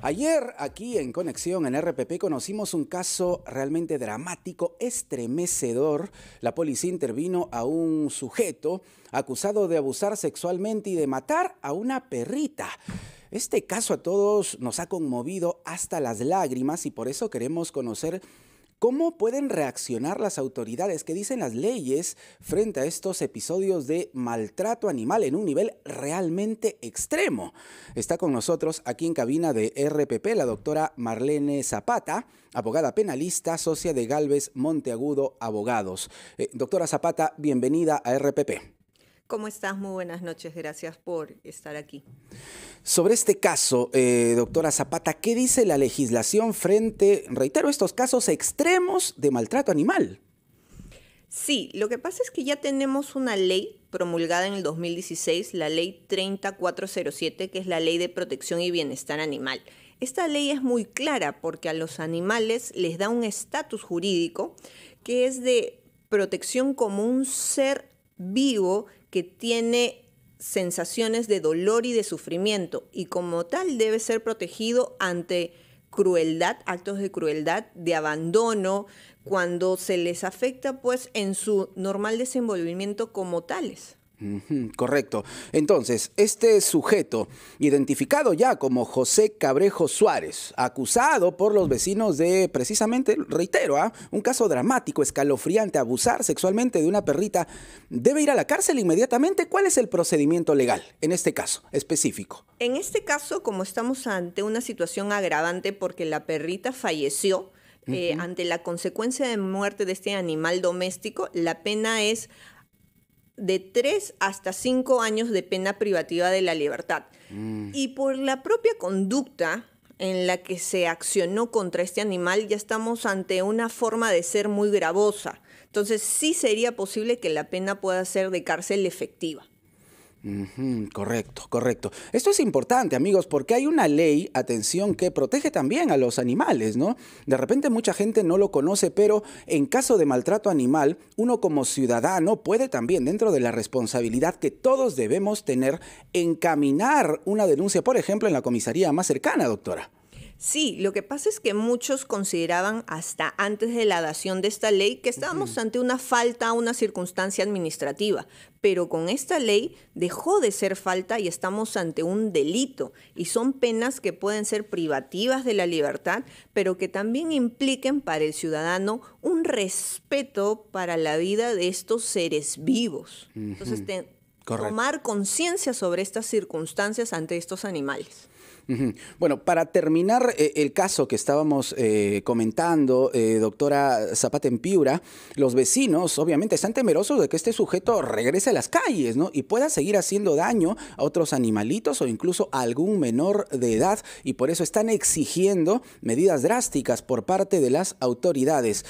Ayer aquí en Conexión en RPP conocimos un caso realmente dramático, estremecedor. La policía intervino a un sujeto acusado de abusar sexualmente y de matar a una perrita. Este caso a todos nos ha conmovido hasta las lágrimas y por eso queremos conocer ¿Cómo pueden reaccionar las autoridades que dicen las leyes frente a estos episodios de maltrato animal en un nivel realmente extremo? Está con nosotros aquí en cabina de RPP la doctora Marlene Zapata, abogada penalista, socia de Galvez Monteagudo Abogados. Eh, doctora Zapata, bienvenida a RPP. ¿Cómo estás? Muy buenas noches. Gracias por estar aquí. Sobre este caso, eh, doctora Zapata, ¿qué dice la legislación frente, reitero, estos casos extremos de maltrato animal? Sí, lo que pasa es que ya tenemos una ley promulgada en el 2016, la ley 30407, que es la ley de protección y bienestar animal. Esta ley es muy clara porque a los animales les da un estatus jurídico que es de protección como un ser vivo que tiene sensaciones de dolor y de sufrimiento y como tal debe ser protegido ante crueldad, actos de crueldad, de abandono, cuando se les afecta pues en su normal desenvolvimiento como tales. Correcto. Entonces, este sujeto, identificado ya como José Cabrejo Suárez, acusado por los vecinos de, precisamente, reitero, ¿ah? un caso dramático, escalofriante, abusar sexualmente de una perrita, ¿debe ir a la cárcel inmediatamente? ¿Cuál es el procedimiento legal en este caso específico? En este caso, como estamos ante una situación agravante porque la perrita falleció, eh, ante la consecuencia de muerte de este animal doméstico, la pena es de tres hasta cinco años de pena privativa de la libertad. Mm. Y por la propia conducta en la que se accionó contra este animal, ya estamos ante una forma de ser muy gravosa. Entonces sí sería posible que la pena pueda ser de cárcel efectiva correcto, correcto. Esto es importante, amigos, porque hay una ley, atención, que protege también a los animales, ¿no? De repente mucha gente no lo conoce, pero en caso de maltrato animal, uno como ciudadano puede también, dentro de la responsabilidad que todos debemos tener, encaminar una denuncia, por ejemplo, en la comisaría más cercana, doctora. Sí, lo que pasa es que muchos consideraban hasta antes de la dación de esta ley que estábamos ante una falta, una circunstancia administrativa, pero con esta ley dejó de ser falta y estamos ante un delito y son penas que pueden ser privativas de la libertad, pero que también impliquen para el ciudadano un respeto para la vida de estos seres vivos. Entonces, tomar conciencia sobre estas circunstancias ante estos animales. Bueno, para terminar eh, el caso que estábamos eh, comentando, eh, doctora Zapata en Piura, los vecinos obviamente están temerosos de que este sujeto regrese a las calles ¿no? y pueda seguir haciendo daño a otros animalitos o incluso a algún menor de edad y por eso están exigiendo medidas drásticas por parte de las autoridades.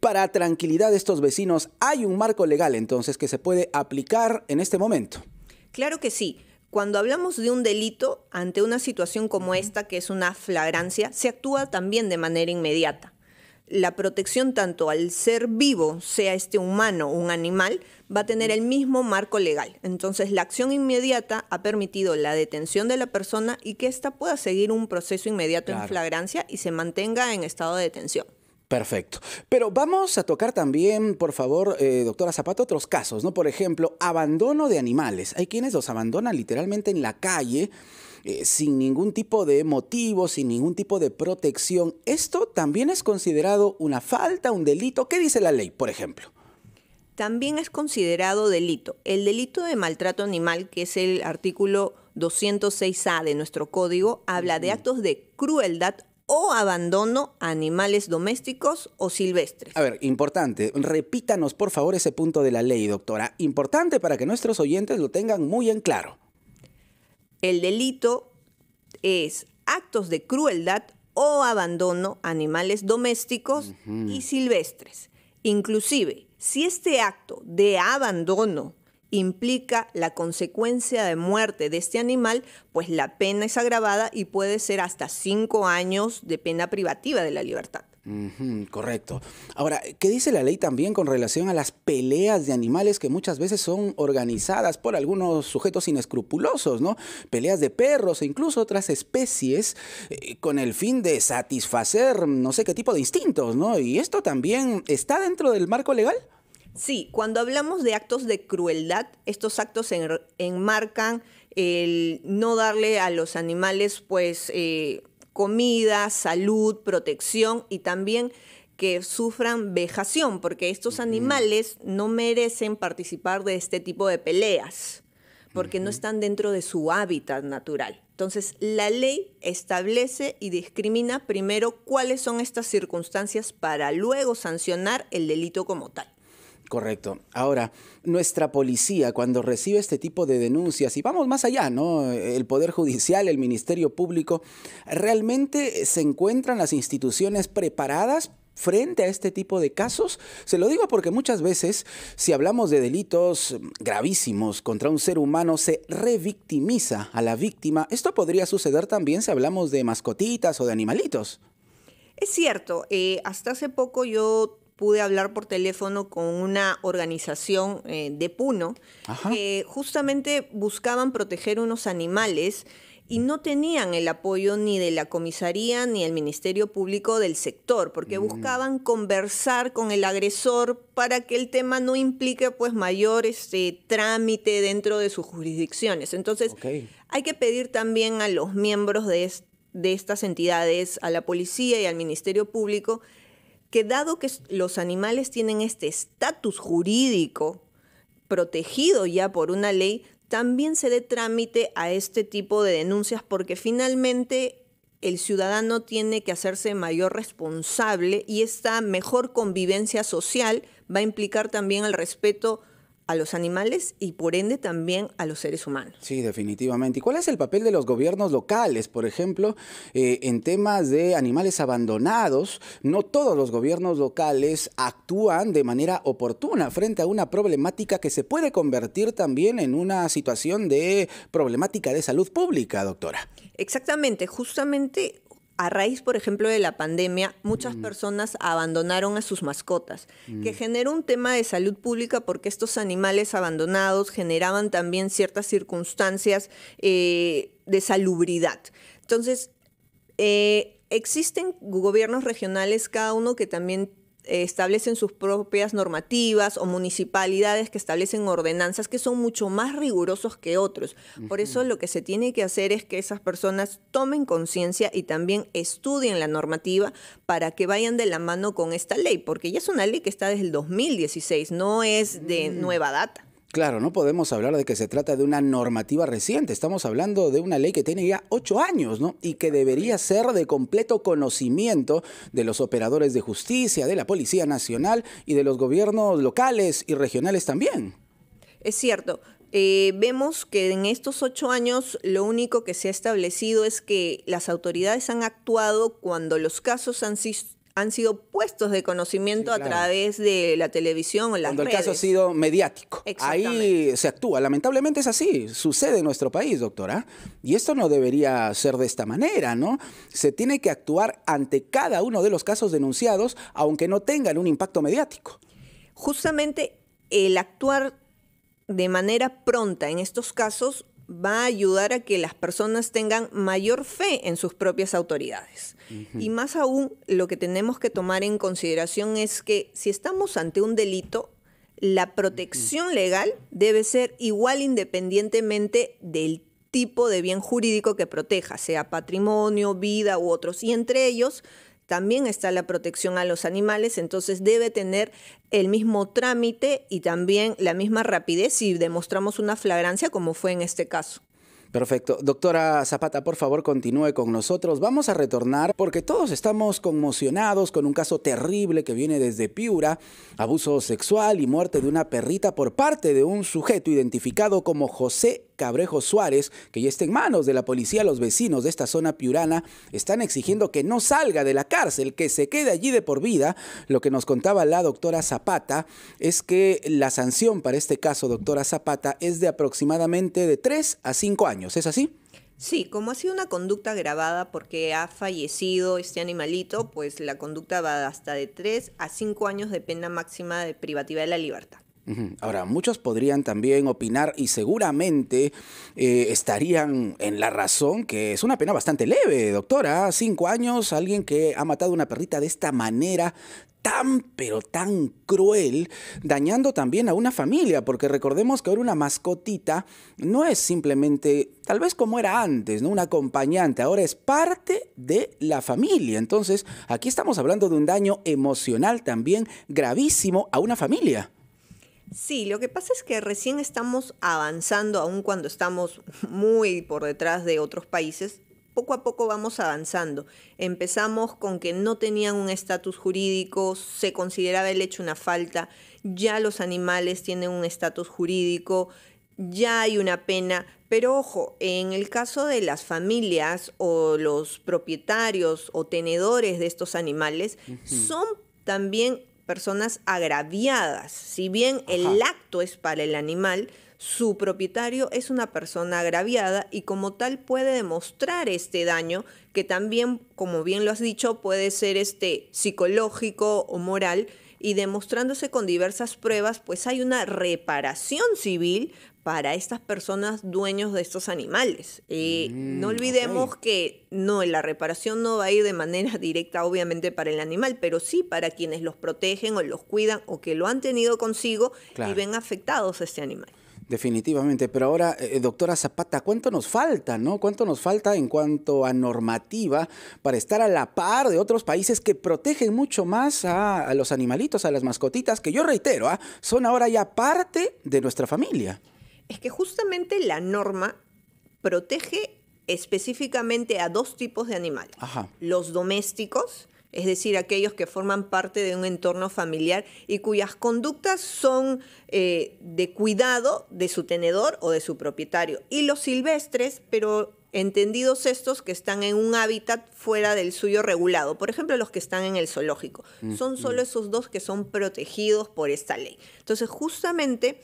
Para tranquilidad de estos vecinos, hay un marco legal entonces que se puede aplicar en este momento. Claro que sí cuando hablamos de un delito, ante una situación como esta, que es una flagrancia, se actúa también de manera inmediata. La protección tanto al ser vivo, sea este humano o un animal, va a tener el mismo marco legal. Entonces, la acción inmediata ha permitido la detención de la persona y que ésta pueda seguir un proceso inmediato en flagrancia y se mantenga en estado de detención. Perfecto. Pero vamos a tocar también, por favor, eh, doctora Zapata, otros casos, ¿no? Por ejemplo, abandono de animales. Hay quienes los abandonan literalmente en la calle. Eh, sin ningún tipo de motivo, sin ningún tipo de protección. ¿Esto también es considerado una falta, un delito? ¿Qué dice la ley, por ejemplo? También es considerado delito. El delito de maltrato animal, que es el artículo 206A de nuestro código, habla de actos de crueldad o abandono a animales domésticos o silvestres. A ver, importante, repítanos por favor ese punto de la ley, doctora. Importante para que nuestros oyentes lo tengan muy en claro. El delito es actos de crueldad o abandono a animales domésticos y silvestres. Inclusive, si este acto de abandono implica la consecuencia de muerte de este animal, pues la pena es agravada y puede ser hasta cinco años de pena privativa de la libertad. correcto. Ahora, ¿qué dice la ley también con relación a las peleas de animales que muchas veces son organizadas por algunos sujetos inescrupulosos, ¿no? Peleas de perros e incluso otras especies eh, con el fin de satisfacer no sé qué tipo de instintos, ¿no? ¿Y esto también está dentro del marco legal? Sí, cuando hablamos de actos de crueldad, estos actos enmarcan el no darle a los animales pues eh, comida, salud, protección y también que sufran vejación, porque estos animales no merecen participar de este tipo de peleas, porque no están dentro de su hábitat natural. Entonces, la ley establece y discrimina primero cuáles son estas circunstancias para luego sancionar el delito como tal. Correcto. Ahora, nuestra policía cuando recibe este tipo de denuncias, y vamos más allá, ¿no? El Poder Judicial, el Ministerio Público, ¿realmente se encuentran las instituciones preparadas frente a este tipo de casos? Se lo digo porque muchas veces, si hablamos de delitos gravísimos contra un ser humano, se revictimiza a la víctima. Esto podría suceder también si hablamos de mascotitas o de animalitos. Es cierto, eh, hasta hace poco yo pude hablar por teléfono con una organización eh, de Puno que justamente buscaban proteger unos animales y no tenían el apoyo ni de la comisaría ni del Ministerio Público del sector, porque mm. buscaban conversar con el agresor para que el tema no implique pues mayor este, trámite dentro de sus jurisdicciones. Entonces, hay que pedir también a los miembros de, de estas entidades, a la policía y al Ministerio Público, que dado que los animales tienen este estatus jurídico protegido ya por una ley, también se dé trámite a este tipo de denuncias porque finalmente el ciudadano tiene que hacerse mayor responsable y esta mejor convivencia social va a implicar también el respeto a los animales y por ende también a los seres humanos. Sí, definitivamente. ¿Y cuál es el papel de los gobiernos locales, por ejemplo, eh, en temas de animales abandonados? No todos los gobiernos locales actúan de manera oportuna frente a una problemática que se puede convertir también en una situación de problemática de salud pública, doctora. Exactamente, justamente a raíz, por ejemplo, de la pandemia, muchas mm. personas abandonaron a sus mascotas, que mm. generó un tema de salud pública porque estos animales abandonados generaban también ciertas circunstancias eh, de salubridad. Entonces, eh, existen gobiernos regionales, cada uno que también eh, establecen sus propias normativas o municipalidades que establecen ordenanzas que son mucho más rigurosos que otros. Por eso lo que se tiene que hacer es que esas personas tomen conciencia y también estudien la normativa para que vayan de la mano con esta ley, porque ya es una ley que está desde el 2016, no es de mm. nueva data. Claro, no podemos hablar de que se trata de una normativa reciente, estamos hablando de una ley que tiene ya ocho años, ¿no? Y que debería ser de completo conocimiento de los operadores de justicia, de la Policía Nacional y de los gobiernos locales y regionales también. Es cierto, eh, vemos que en estos ocho años lo único que se ha establecido es que las autoridades han actuado cuando los casos han, sido han sido puestos de conocimiento a través de la televisión o las Cuando el caso ha sido mediático. Ahí se actúa. Lamentablemente es así. Sucede en nuestro país, doctora. Y esto no debería ser de esta manera, ¿no? Se tiene que actuar ante cada uno de los casos denunciados, aunque no tengan un impacto mediático. Justamente el actuar de manera pronta en estos casos va a ayudar a que las personas tengan mayor fe en sus propias autoridades. Y más aún, lo que tenemos que tomar en consideración es que si estamos ante un delito, la protección legal debe ser igual independientemente del tipo de bien jurídico que proteja, sea patrimonio, vida u otros. Y entre ellos también está la protección a los animales, entonces debe tener el mismo trámite y también la misma rapidez si demostramos una flagrancia como fue en este caso. Perfecto. Doctora Zapata, por favor, continúe con nosotros. Vamos a retornar porque todos estamos conmocionados con un caso terrible que viene desde Piura, abuso sexual y muerte de una perrita por parte de un sujeto identificado como José Cabrejo Suárez, que ya está en manos de la policía, los vecinos de esta zona piurana están exigiendo que no salga de la cárcel, que se quede allí de por vida. Lo que nos contaba la doctora Zapata es que la sanción para este caso, doctora Zapata, es de aproximadamente de 3 a 5 años. ¿Es así? Sí, como ha sido una conducta agravada porque ha fallecido este animalito, pues la conducta va hasta de 3 a 5 años de pena máxima de privativa de la libertad. Ahora, muchos podrían también opinar y seguramente eh, estarían en la razón que es una pena bastante leve, doctora. Cinco años, alguien que ha matado una perrita de esta manera tan, pero tan cruel, dañando también a una familia, porque recordemos que ahora una mascotita no es simplemente, tal vez como era antes, ¿no? un acompañante, ahora es parte de la familia. Entonces, aquí estamos hablando de un daño emocional también gravísimo a una familia. Sí, lo que pasa es que recién estamos avanzando, aun cuando estamos muy por detrás de otros países, poco a poco vamos avanzando. Empezamos con que no tenían un estatus jurídico, se consideraba el hecho una falta, ya los animales tienen un estatus jurídico, ya hay una pena, pero ojo, en el caso de las familias o los propietarios o tenedores de estos animales, son también personas agraviadas. Si bien el acto es para el animal, su propietario es una persona agraviada y como tal puede demostrar este daño que también, como bien lo has dicho, puede ser este psicológico o moral y demostrándose con diversas pruebas, pues hay una reparación civil para estas personas dueños de estos animales. y eh, no mm, olvidemos que no, la reparación no va a ir de manera directa, obviamente, para el animal, pero sí para quienes los protegen o los cuidan o que lo han tenido consigo y ven afectados a este animal. Definitivamente, pero ahora, eh, eh, doctora Zapata, ¿cuánto nos falta, no? ¿Cuánto nos falta en cuanto a normativa para estar a la par de otros países que protegen mucho más a, los animalitos, a las mascotitas, que yo reitero, ¿ah? son ahora ya parte de nuestra familia? Es que justamente la norma protege específicamente a dos tipos de animales. Los domésticos, es decir, aquellos que forman parte de un entorno familiar y cuyas conductas son eh, de cuidado de su tenedor o de su propietario. Y los silvestres, pero entendidos estos que están en un hábitat fuera del suyo regulado, por ejemplo los que están en el zoológico. Mm, son mm. solo esos dos que son protegidos por esta ley. Entonces, justamente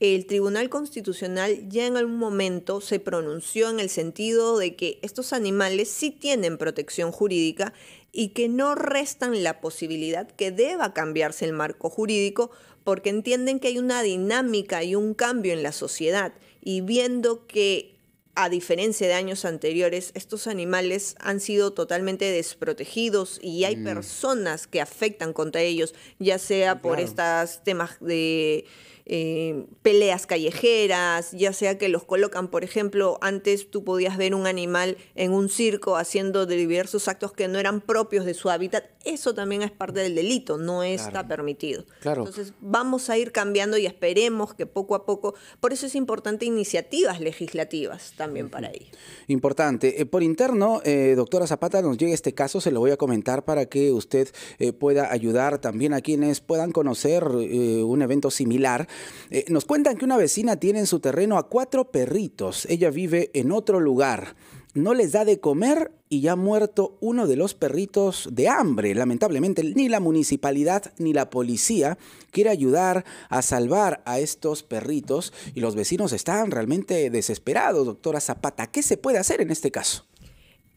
el Tribunal Constitucional ya en algún momento se pronunció en el sentido de que estos animales sí tienen protección jurídica y que no restan la posibilidad que deba cambiarse el marco jurídico porque entienden que hay una dinámica y un cambio en la sociedad y viendo que a diferencia de años anteriores, estos animales han sido totalmente desprotegidos y hay mm. personas que afectan contra ellos, ya sea por estos temas de eh, peleas callejeras, ya sea que los colocan, por ejemplo, antes tú podías ver un animal en un circo haciendo diversos actos que no eran propios de su hábitat, eso también es parte del delito, no está permitido. Entonces vamos a ir cambiando y esperemos que poco a poco, por eso es importante iniciativas legislativas también para ello. Importante. Eh, por interno, eh, doctora Zapata, nos llega este caso, se lo voy a comentar para que usted eh, pueda ayudar también a quienes puedan conocer un evento similar eh, nos cuentan que una vecina tiene en su terreno a cuatro perritos. Ella vive en otro lugar. No les da de comer y ya ha muerto uno de los perritos de hambre. Lamentablemente, ni la municipalidad ni la policía quiere ayudar a salvar a estos perritos y los vecinos están realmente desesperados, doctora Zapata. ¿Qué se puede hacer en este caso?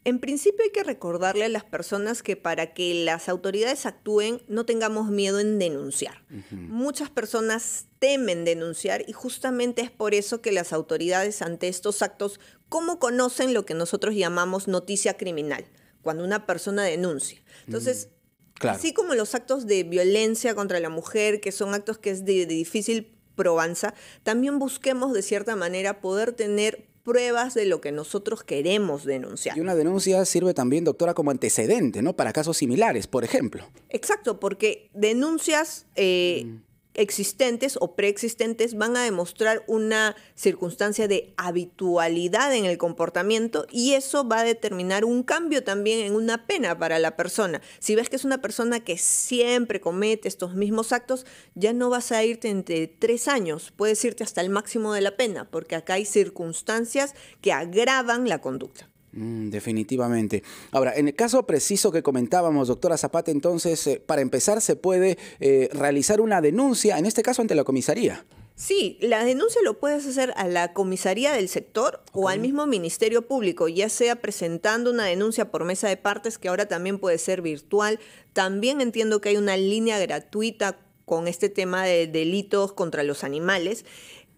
En principio hay que recordarle a las personas que para que las autoridades actúen no tengamos miedo en denunciar. Muchas personas temen denunciar y justamente es por eso que las autoridades ante estos actos, ¿cómo conocen lo que nosotros llamamos noticia criminal? Cuando una persona denuncia. Entonces, mm, Así como los actos de violencia contra la mujer, que son actos que es de, de, difícil probanza, también busquemos de cierta manera poder tener pruebas de lo que nosotros queremos denunciar. Y una denuncia sirve también, doctora, como antecedente, ¿no? Para casos similares, por ejemplo. Exacto, porque denuncias eh, mm existentes o preexistentes van a demostrar una circunstancia de habitualidad en el comportamiento y eso va a determinar un cambio también en una pena para la persona. Si ves que es una persona que siempre comete estos mismos actos, ya no vas a irte entre tres años, puedes irte hasta el máximo de la pena, porque acá hay circunstancias que agravan la conducta. Mm, definitivamente. Ahora, en el caso preciso que comentábamos, doctora Zapata, entonces, eh, para empezar, se puede eh, realizar una denuncia, en este caso ante la comisaría. Sí, la denuncia lo puedes hacer a la comisaría del sector o al mismo Ministerio Público, ya sea presentando una denuncia por mesa de partes, que ahora también puede ser virtual. También entiendo que hay una línea gratuita con este tema de delitos contra los animales.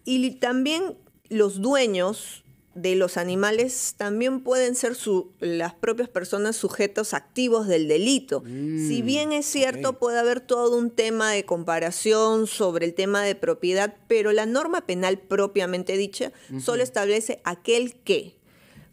Y también los dueños de los animales también pueden ser las propias personas sujetos activos del delito. Mm, si bien es cierto, puede haber todo un tema de comparación sobre el tema de propiedad, pero la norma penal propiamente dicha solo establece aquel que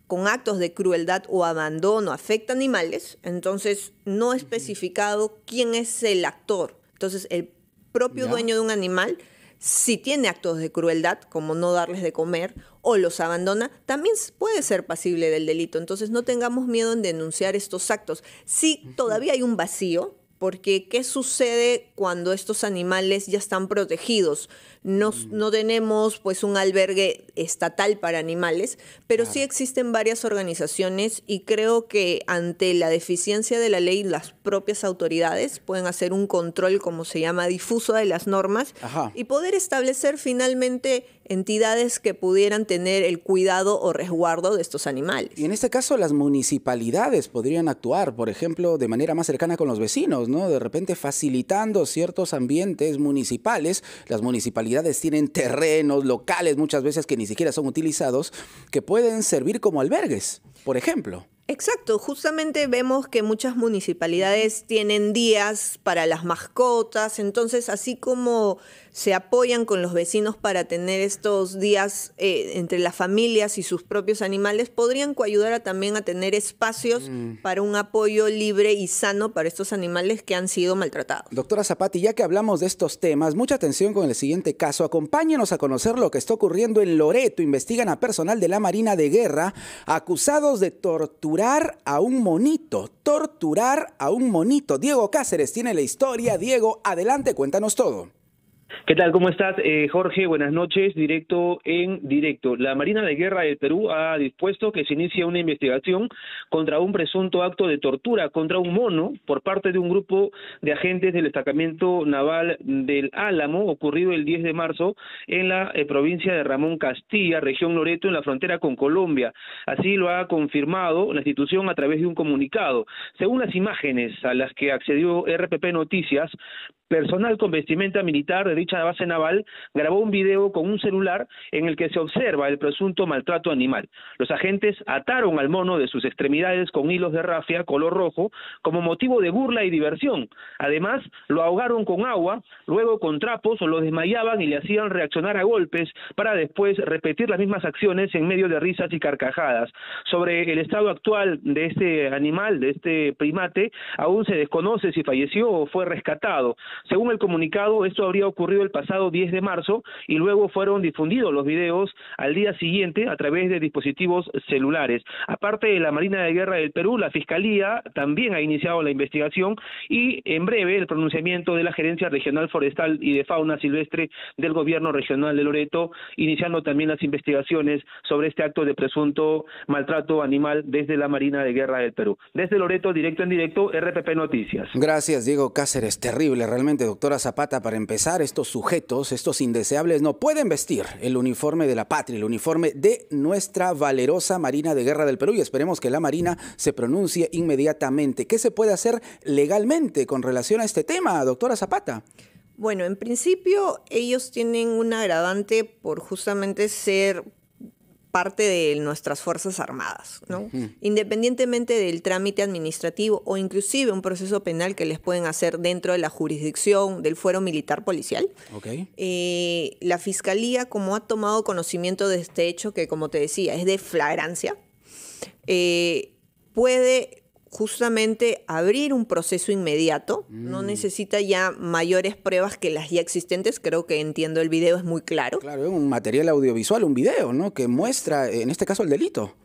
con actos de crueldad o abandono afecta animales, entonces no especificado quién es el actor. Entonces el propio dueño de un animal si tiene actos de crueldad, como no darles de comer, o los abandona, también puede ser pasible del delito. Entonces no tengamos miedo en denunciar estos actos. Si todavía hay un vacío, porque ¿qué sucede cuando estos animales ya están protegidos? No, mm. no tenemos pues un albergue estatal para animales, pero sí existen varias organizaciones y creo que ante la deficiencia de la ley las propias autoridades pueden hacer un control, como se llama, difuso de las normas y poder establecer finalmente entidades que pudieran tener el cuidado o resguardo de estos animales. Y en este caso las municipalidades podrían actuar, por ejemplo, de manera más cercana con los vecinos, ¿no? De repente facilitando ciertos ambientes municipales. Las municipalidades tienen terrenos locales muchas veces que ni siquiera son utilizados, que pueden servir como albergues, por ejemplo. Exacto, justamente vemos que muchas municipalidades tienen días para las mascotas, entonces así como se apoyan con los vecinos para tener estos días eh, entre las familias y sus propios animales, podrían ayudar a, también a tener espacios mm. para un apoyo libre y sano para estos animales que han sido maltratados. Doctora Zapati, ya que hablamos de estos temas, mucha atención con el siguiente caso. Acompáñenos a conocer lo que está ocurriendo en Loreto. Investigan a personal de la Marina de Guerra acusados de torturar a un monito. Torturar a un monito. Diego Cáceres tiene la historia. Diego, adelante, cuéntanos todo. ¿Qué tal? ¿Cómo estás, eh, Jorge? Buenas noches. Directo en directo. La Marina de Guerra del Perú ha dispuesto que se inicie una investigación contra un presunto acto de tortura contra un mono por parte de un grupo de agentes del destacamento naval del Álamo, ocurrido el 10 de marzo en la eh, provincia de Ramón Castilla, región Loreto, en la frontera con Colombia. Así lo ha confirmado la institución a través de un comunicado. Según las imágenes a las que accedió RPP Noticias, personal con vestimenta militar dicha base naval, grabó un video con un celular en el que se observa el presunto maltrato animal. Los agentes ataron al mono de sus extremidades con hilos de rafia color rojo como motivo de burla y diversión. Además, lo ahogaron con agua, luego con trapos o lo desmayaban y le hacían reaccionar a golpes para después repetir las mismas acciones en medio de risas y carcajadas. Sobre el estado actual de este animal, de este primate, aún se desconoce si falleció o fue rescatado. Según el comunicado, esto habría ocurrido ocurrido el pasado 10 de marzo y luego fueron difundidos los videos al día siguiente a través de dispositivos celulares. Aparte de la Marina de Guerra del Perú, la Fiscalía también ha iniciado la investigación y en breve el pronunciamiento de la Gerencia Regional Forestal y de Fauna Silvestre del Gobierno Regional de Loreto, iniciando también las investigaciones sobre este acto de presunto maltrato animal desde la Marina de Guerra del Perú. Desde Loreto, directo en directo, RPP Noticias. Gracias, Diego Cáceres. Terrible realmente, doctora Zapata, para empezar esto estos sujetos, estos indeseables, no pueden vestir el uniforme de la patria, el uniforme de nuestra valerosa Marina de Guerra del Perú y esperemos que la Marina se pronuncie inmediatamente. ¿Qué se puede hacer legalmente con relación a este tema, doctora Zapata? Bueno, en principio ellos tienen un agravante por justamente ser parte de nuestras Fuerzas Armadas, ¿no? Independientemente del trámite administrativo o inclusive un proceso penal que les pueden hacer dentro de la jurisdicción del fuero militar policial. Eh, la Fiscalía, como ha tomado conocimiento de este hecho, que como te decía, es de flagrancia, eh, puede justamente abrir un proceso inmediato, no mm. necesita ya mayores pruebas que las ya existentes, creo que entiendo el video es muy claro. Claro, es un material audiovisual, un video, ¿no? Que muestra, en este caso, el delito.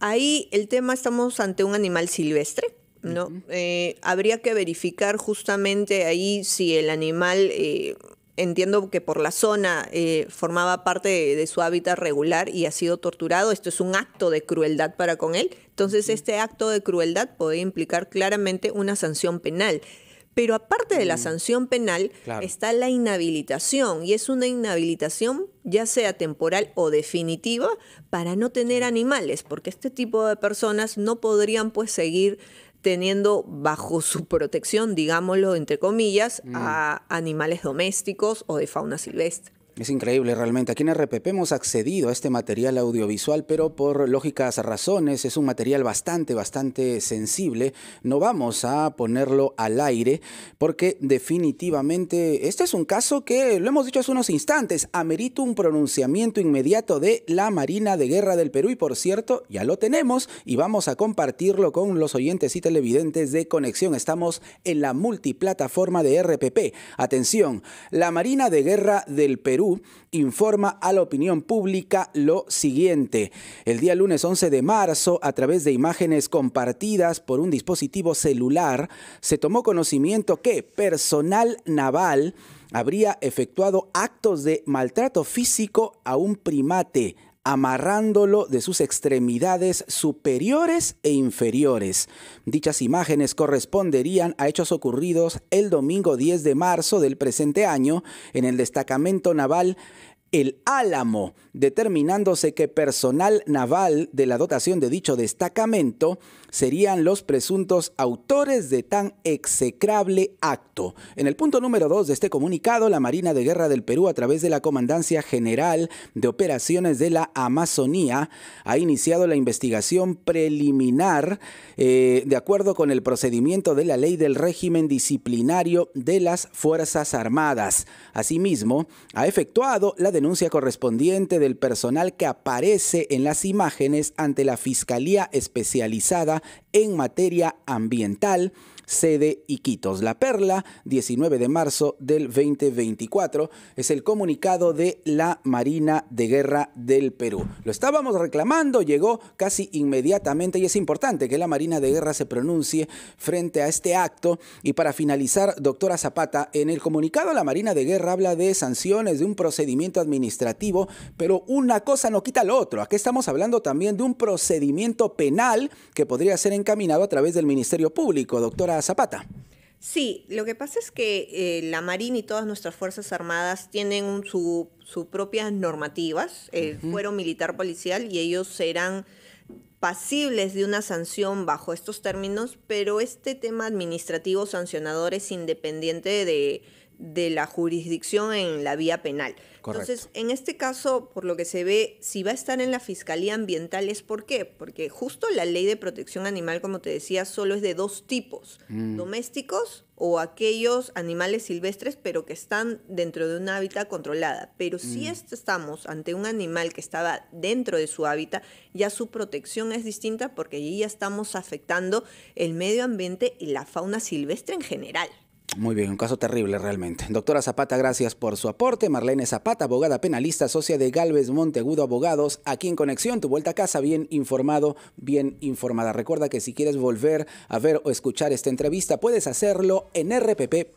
Ahí el tema, estamos ante un animal silvestre, ¿no? Eh, habría que verificar justamente ahí si el animal... Eh, entiendo que por la zona eh, formaba parte de, su hábitat regular y ha sido torturado. Esto es un acto de crueldad para con él. Entonces, este acto de crueldad puede implicar claramente una sanción penal. Pero aparte de la mm. sanción penal está la inhabilitación y es una inhabilitación ya sea temporal o definitiva para no tener animales, porque este tipo de personas no podrían pues seguir teniendo bajo su protección, digámoslo entre comillas, mm. a animales domésticos o de fauna silvestre. Es increíble realmente. Aquí en RPP hemos accedido a este material audiovisual, pero por lógicas razones es un material bastante, bastante sensible. No vamos a ponerlo al aire porque definitivamente este es un caso que, lo hemos dicho hace unos instantes, amerita un pronunciamiento inmediato de la Marina de Guerra del Perú y por cierto, ya lo tenemos y vamos a compartirlo con los oyentes y televidentes de Conexión. Estamos en la multiplataforma de RPP. Atención, la Marina de Guerra del Perú informa a la opinión pública lo siguiente. El día lunes 11 de marzo, a través de imágenes compartidas por un dispositivo celular, se tomó conocimiento que personal naval habría efectuado actos de maltrato físico a un primate amarrándolo de sus extremidades superiores e inferiores. Dichas imágenes corresponderían a hechos ocurridos el domingo 10 de marzo del presente año en el destacamento naval el Álamo, determinándose que personal naval de la dotación de dicho destacamento serían los presuntos autores de tan execrable acto. En el punto número 2 de este comunicado, la Marina de Guerra del Perú, a través de la Comandancia General de Operaciones de la Amazonía, ha iniciado la investigación preliminar eh, de acuerdo con el procedimiento de la ley del régimen disciplinario de las Fuerzas Armadas. Asimismo, ha efectuado la denuncia correspondiente del personal que aparece en las imágenes ante la Fiscalía Especializada en Materia Ambiental sede Iquitos. La Perla, 19 de marzo del 2024, es el comunicado de la Marina de Guerra del Perú. Lo estábamos reclamando, llegó casi inmediatamente y es importante que la Marina de Guerra se pronuncie frente a este acto. Y para finalizar, doctora Zapata, en el comunicado la Marina de Guerra habla de sanciones, de un procedimiento administrativo, pero una cosa no quita lo otro. Aquí estamos hablando también de un procedimiento penal que podría ser encaminado a través del Ministerio Público. Doctora Zapata. Sí, lo que pasa es que eh, la Marina y todas nuestras Fuerzas Armadas tienen sus propias normativas, el eh, fuero militar policial, y ellos serán pasibles de una sanción bajo estos términos, pero este tema administrativo sancionador es independiente de, de la jurisdicción en la vía penal. Entonces, en este caso, por lo que se ve, si va a estar en la Fiscalía Ambiental es por qué, porque justo la ley de protección animal, como te decía, solo es de dos tipos, mm. domésticos o aquellos animales silvestres, pero que están dentro de un hábitat controlada. Pero si mm. estamos ante un animal que estaba dentro de su hábitat, ya su protección es distinta porque allí ya estamos afectando el medio ambiente y la fauna silvestre en general. Muy bien, un caso terrible realmente. Doctora Zapata, gracias por su aporte. Marlene Zapata, abogada penalista, socia de Galvez Montegudo Abogados, aquí en Conexión, tu vuelta a casa bien informado, bien informada. Recuerda que si quieres volver a ver o escuchar esta entrevista, puedes hacerlo en rpp.